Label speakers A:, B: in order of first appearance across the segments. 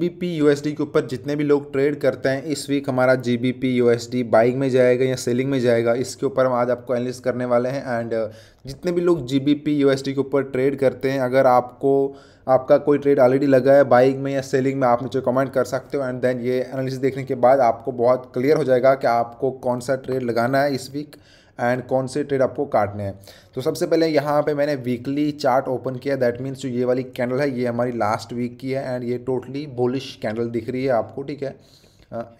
A: G B P के ऊपर जितने भी लोग ट्रेड करते हैं इस वीक हमारा जी बी पी बाइंग में जाएगा या सेलिंग में जाएगा इसके ऊपर हम आज आपको एनालिस करने वाले हैं एंड uh, जितने भी लोग जी बी पी के ऊपर ट्रेड करते हैं अगर आपको आपका कोई ट्रेड ऑलरेडी लगा है बाइंग में या सेलिंग में आप मुझे कमेंट कर सकते हो एंड देन ये एनालिसिस देखने के बाद आपको बहुत क्लियर हो जाएगा कि आपको कौन सा ट्रेड लगाना है इस वीक एंड कौन से ट्रेड आपको काटने हैं तो सबसे पहले यहाँ पे मैंने वीकली चार्ट ओपन किया दैट मीन्स जो ये वाली कैंडल है ये हमारी लास्ट वीक की है एंड ये टोटली बोलिश कैंडल दिख रही है आपको ठीक है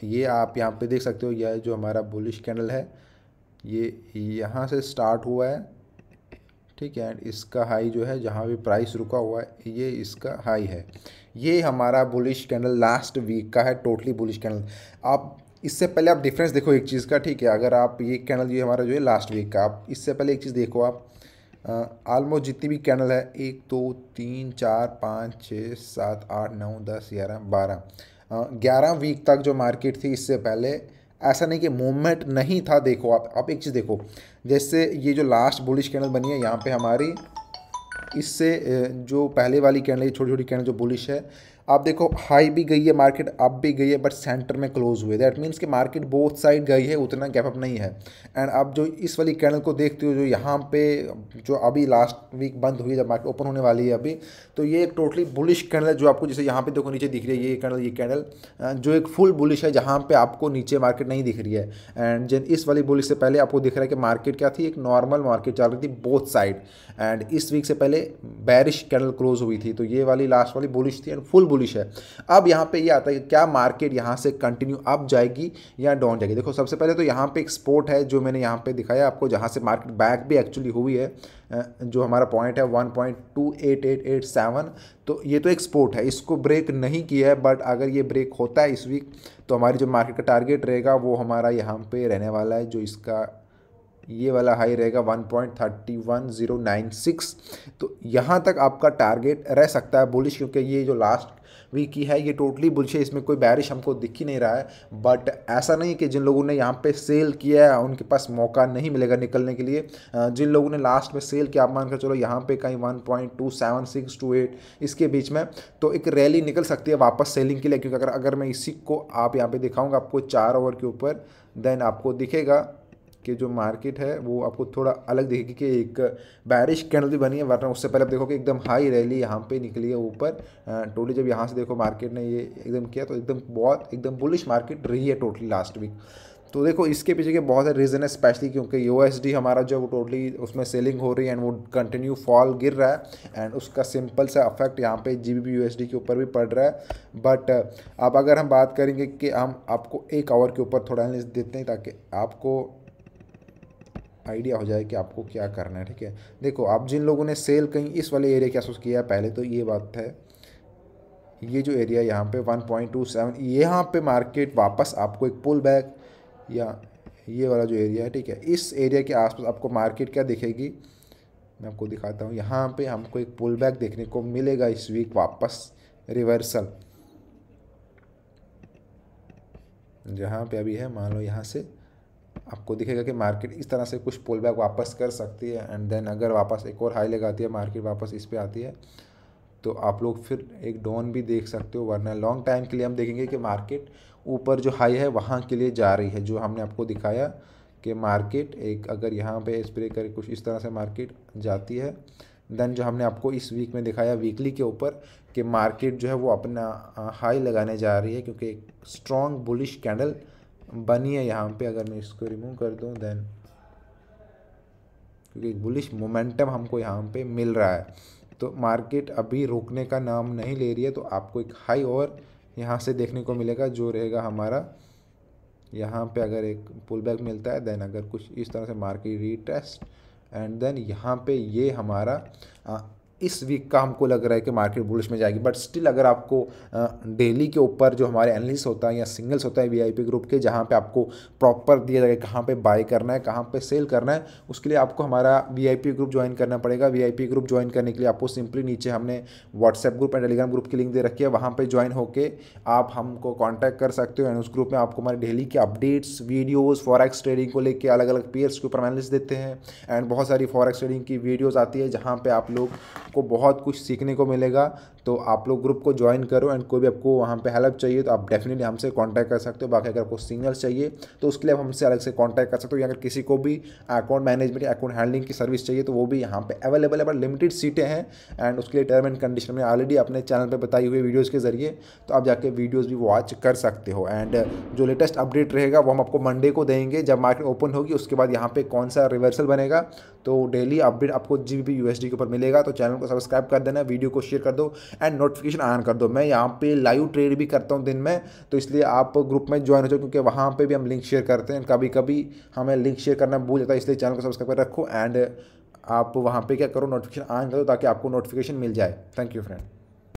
A: ये आप यहाँ पे देख सकते हो यह जो हमारा बुलिश कैंडल है ये यहाँ से स्टार्ट हुआ है ठीक है एंड इसका हाई जो है जहाँ भी प्राइस रुका हुआ है ये इसका हाई है ये हमारा बुलिश कैंडल लास्ट वीक का है टोटली बुलिश कैंडल आप इससे पहले आप डिफरेंस देखो एक चीज़ का ठीक है अगर आप ये जो ये हमारा जो है लास्ट वीक का आप इससे पहले एक चीज़ देखो आप आलमोस्ट जितनी भी कैनल है एक दो तो, तीन चार पाँच छः सात आठ नौ दस ग्यारह बारह ग्यारह वीक तक जो मार्केट थी इससे पहले ऐसा नहीं कि मूवमेंट नहीं था देखो आप आप एक चीज़ देखो जैसे ये जो लास्ट बुलिश कैनल बनी है यहाँ पे हमारी इससे जो पहले वाली कैनल ये छोटी छोटी कैनल जो बुलिश है आप देखो हाई भी गई है मार्केट अप भी गई है बट सेंटर में क्लोज हुए दैट मीन्स कि मार्केट बोथ साइड गई है उतना गैप अप नहीं है एंड आप जो इस वाली कैनल को देखते हो जो यहाँ पे जो अभी लास्ट वीक बंद हुई जब मार्केट ओपन होने वाली है अभी तो ये एक टोटली बुलिश कैनल है जो आपको जैसे यहाँ पे देखो नीचे दिख रही है ये कैनल ये कैनल जो एक फुल बुलिश है जहाँ पर आपको नीचे मार्केट नहीं दिख रही है एंड जिन इस वाली बुलिश से पहले आपको दिख रहा है कि मार्केट क्या थी एक नॉर्मल मार्केट चल रही थी बोथ साइड एंड इस वीक से पहले बैरिश कैनल क्लोज हुई थी तो ये वाली लास्ट वाली बुलिश थी एंड फुल बुलिश है अब यहाँ पे ये यह आता है कि क्या मार्केट यहाँ से कंटिन्यू अप जाएगी या डाउन जाएगी देखो सबसे पहले तो यहाँ पे एक स्पोर्ट है जो मैंने यहाँ पे दिखाया आपको जहाँ से मार्केट बैक भी एक्चुअली हुई है जो हमारा पॉइंट है one point two eight eight eight seven तो ये तो एक स्पोर्ट है इसको ब्रेक नहीं किया है बट अगर ये ब्रेक होता है इस वीक तो हमारी जो मार्केट का टारगेट रहेगा वो हमारा यहाँ पर रहने वाला है जो इसका ये वाला हाई रहेगा 1.31096 तो यहाँ तक आपका टारगेट रह सकता है बुलिश क्योंकि ये जो लास्ट वीक की है ये टोटली बुलिश है इसमें कोई बैरिश हमको दिख ही नहीं रहा है बट ऐसा नहीं कि जिन लोगों ने यहाँ पे सेल किया है उनके पास मौका नहीं मिलेगा निकलने के लिए जिन लोगों ने लास्ट में सेल किया आप मानकर चलो यहाँ पे कहीं वन इसके बीच में तो एक रैली निकल सकती है वापस सेलिंग के लिए क्योंकि अगर अगर मैं इसी को आप यहाँ पर दिखाऊँगा आपको चार ओवर के ऊपर देन आपको दिखेगा कि जो मार्केट है वो आपको थोड़ा अलग देखेगी कि एक बैरिश कैंडल भी बनी है वरना उससे पहले आप देखो कि एकदम हाई रैली यहाँ पे निकली है ऊपर टोटली जब यहाँ से देखो मार्केट ने ये एकदम किया तो एकदम बहुत एकदम बुलिश मार्केट रही है टोटली लास्ट वीक तो देखो इसके पीछे के बहुत सारे रीज़न है स्पेशली क्योंकि यू हमारा जो वो टोटली उसमें सेलिंग हो रही है एंड वो कंटिन्यू फॉल गिर रहा है एंड उसका सिंपल सा अफेक्ट यहाँ पे जी बी के ऊपर भी पड़ रहा है बट अब अगर हम बात करेंगे कि हम आपको एक आवर के ऊपर थोड़ा देते हैं ताकि आपको आइडिया हो जाए कि आपको क्या करना है ठीक है देखो आप जिन लोगों ने सेल कहीं इस वाले एरिया के आसपास किया पहले तो ये बात है ये जो एरिया यहाँ पे 1.27 यहाँ पर मार्केट वापस आपको एक पुल बैक या ये वाला जो एरिया है ठीक है इस एरिया के आसपास आपको मार्केट क्या दिखेगी मैं आपको दिखाता हूँ यहाँ पे हमको एक पुल बैक देखने को मिलेगा इस वीक वापस रिवर्सल जहाँ पे अभी है मान लो यहाँ से आपको दिखेगा कि मार्केट इस तरह से कुछ पुल बैक वापस कर सकती है एंड देन अगर वापस एक और हाई लगाती है मार्केट वापस इस पर आती है तो आप लोग फिर एक डॉन भी देख सकते हो वरना लॉन्ग टाइम के लिए हम देखेंगे कि मार्केट ऊपर जो हाई है वहाँ के लिए जा रही है जो हमने आपको दिखाया कि मार्केट एक अगर यहाँ पे स्प्रे कर कुछ इस तरह से मार्केट जाती है देन जो हमने आपको इस वीक में दिखाया वीकली के ऊपर कि मार्केट जो है वो अपना हाई लगाने जा रही है क्योंकि एक स्ट्रॉन्ग बुलिश कैंडल बनी है यहाँ पे अगर मैं इसको रिमूव कर दूँ देन क्योंकि बुलिश मोमेंटम हमको यहाँ पे मिल रहा है तो मार्केट अभी रुकने का नाम नहीं ले रही है तो आपको एक हाई और यहाँ से देखने को मिलेगा जो रहेगा हमारा यहाँ पे अगर एक पुल बैक मिलता है देन अगर कुछ इस तरह से मार्केट रीटेस्ट एंड देन यहाँ पे ये हमारा इस वीक का हमको लग रहा है कि मार्केट बुलिश में जाएगी बट स्टिल अगर आपको डेली के ऊपर जो हमारे एनालिस होता है या सिंगल्स होता है वीआईपी ग्रुप के जहाँ पे आपको प्रॉपर दिया जाएगा कहाँ पे बाय करना है कहाँ पे सेल करना है उसके लिए आपको हमारा वीआईपी ग्रुप ज्वाइन करना पड़ेगा वीआईपी ग्रुप ज्वाइन करने के लिए आपको सिंपली नीचे हमने WhatsApp group and Telegram group की लिंक दे रखी है वहाँ पर ज्वाइन होकर आप हमको कॉन्टैक्ट कर सकते हो एंड उस ग्रुप में आपको हमारे डेली के अपडेट्स वीडियोज़ फॉरेक्स ट्रेडिंग को लेकर अलग अलग पेयर्स के ऊपर देते हैं एंड बहुत सारी फॉरेक्स ट्रेडिंग की वीडियोज़ आती है जहाँ पर आप लोग आपको बहुत कुछ सीखने को मिलेगा तो आप लोग ग्रुप को ज्वाइन करो एंड कोई भी आपको वहाँ पे हेल्प चाहिए तो आप डेफिनेटली हमसे कांटेक्ट कर सकते हो बाकी अगर आपको सिग्नल चाहिए तो उसके लिए आप हमसे अलग से कांटेक्ट कर सकते हो या अगर किसी को भी अकाउंट मैनेजमेंट या अकाउंट हैंडलिंग की सर्विस चाहिए तो वो भी यहाँ पर अवेलेबल है बट लिमिटेड सीटें हैं एंड उसके लिए टर्म एंड कंडीशन में ऑलरेडी अपने चैनल पर बताई हुई वीडियोज़ के जरिए तो आप जाके वीडियोज़ भी वॉच कर सकते हो एंड जो लेटेस्ट अपडेट रहेगा वो हम आपको मंडे को देंगे जब मार्केट ओपन होगी उसके बाद यहाँ पर कौन सा रिवर्सल बनेगा तो डेली अपडेट आपको जी बी के ऊपर मिलेगा तो चैनल को तो सब्सक्राइब कर देना वीडियो को शेयर कर दो एंड नोटिफिकेशन ऑन कर दो मैं यहाँ पे लाइव ट्रेड भी करता हूँ दिन में तो इसलिए आप ग्रुप में ज्वाइन हो जाओ क्योंकि वहाँ पर भी हम लिंक शेयर करते हैं कभी कभी हमें लिंक शेयर करना भूल जाता है इसलिए चैनल को सब्सक्राइब कर रखो एंड आप वहाँ पर क्या करो नोटिफिकेशन ऑन कर दो ताकि आपको नोटिफिकेशन मिल जाए थैंक यू फ्रेंड